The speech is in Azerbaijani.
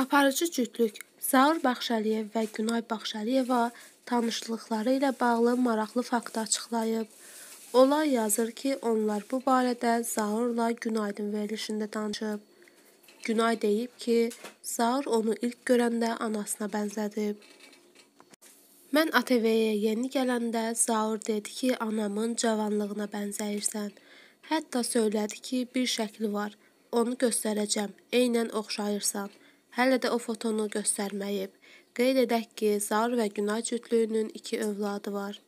Aparıcı cütlük Zaur Baxşəliyev və Günay Baxşəliyeva tanışlıqları ilə bağlı maraqlı faktı açıqlayıb. Onlar yazır ki, onlar bu barədə Zaurla Günaydın verilişində danışıb. Günay deyib ki, Zaur onu ilk görəndə anasına bənzədib. Mən ATV-yə yeni gələndə Zaur dedi ki, anamın cavanlığına bənzəyirsən. Hətta söylədi ki, bir şəkli var, onu göstərəcəm, eynən oxşayırsan.'' hələ də o fotonu göstərməyib. Qeyd edək ki, Zar və Günay cütlüyünün iki övladı var.